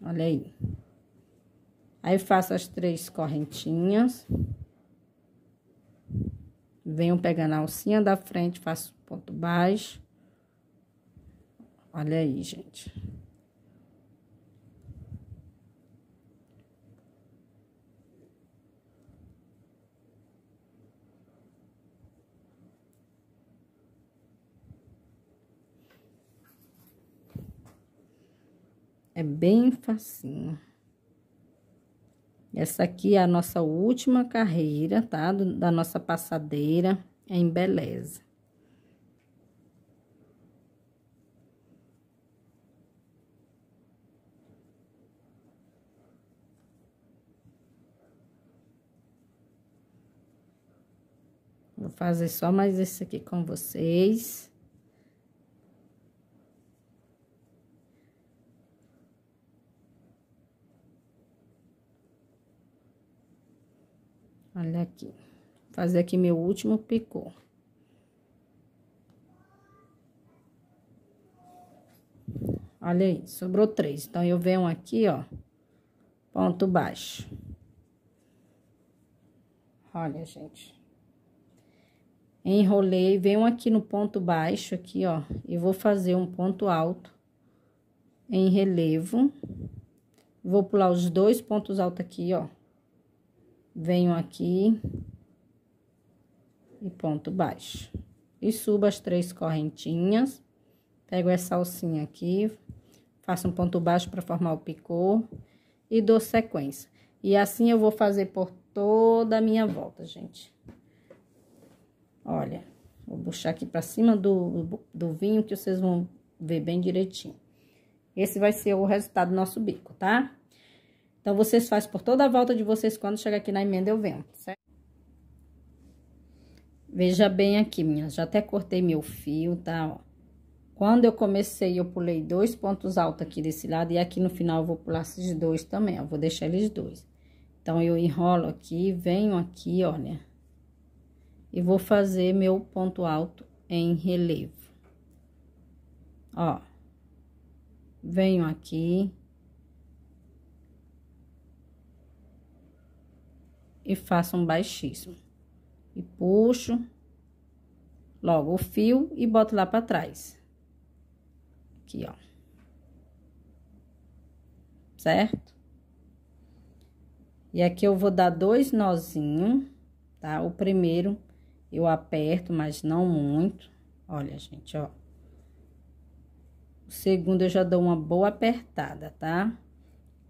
Olha aí. Aí faço as três correntinhas. Venho pegando a alcinha da frente, faço ponto baixo. Olha aí, gente. É bem facinho. Essa aqui é a nossa última carreira, tá? Da nossa passadeira em Beleza. Vou fazer só mais esse aqui com vocês. Olha aqui. Fazer aqui meu último picô. Olha aí, sobrou três. Então, eu venho aqui, ó, ponto baixo. Olha, gente. Enrolei, venho aqui no ponto baixo, aqui, ó, e vou fazer um ponto alto em relevo. Vou pular os dois pontos altos aqui, ó venho aqui e ponto baixo. E subo as três correntinhas, pego essa alcinha aqui, faço um ponto baixo para formar o picô e dou sequência. E assim eu vou fazer por toda a minha volta, gente. Olha, vou puxar aqui para cima do, do vinho que vocês vão ver bem direitinho. Esse vai ser o resultado do nosso bico, tá? Então, vocês fazem por toda a volta de vocês quando chegar aqui na emenda eu venho, certo? Veja bem aqui, minha, já até cortei meu fio, tá? Ó. Quando eu comecei, eu pulei dois pontos altos aqui desse lado, e aqui no final eu vou pular esses dois também, ó, vou deixar eles dois. Então, eu enrolo aqui, venho aqui, olha, e vou fazer meu ponto alto em relevo. Ó, venho aqui, e faço um baixíssimo. E puxo logo o fio e boto lá para trás. Aqui, ó. Certo? E aqui eu vou dar dois nozinhos, tá? O primeiro eu aperto, mas não muito. Olha, gente, ó. O segundo eu já dou uma boa apertada, tá?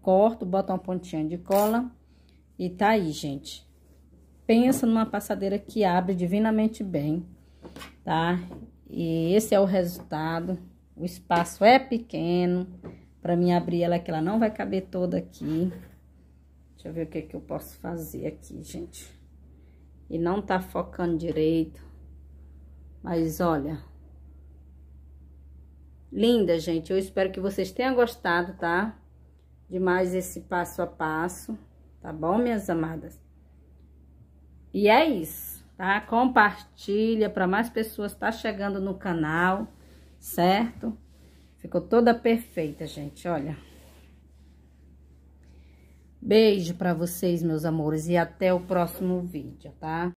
Corto, boto uma pontinha de cola e tá aí, gente. Pensa numa passadeira que abre divinamente bem, tá? E esse é o resultado. O espaço é pequeno. Pra mim abrir ela é que ela não vai caber toda aqui. Deixa eu ver o que que eu posso fazer aqui, gente. E não tá focando direito. Mas olha. Linda, gente. Eu espero que vocês tenham gostado, tá? De mais esse passo a passo tá bom, minhas amadas? E é isso, tá? Compartilha para mais pessoas tá chegando no canal, certo? Ficou toda perfeita, gente, olha. Beijo para vocês, meus amores, e até o próximo vídeo, tá?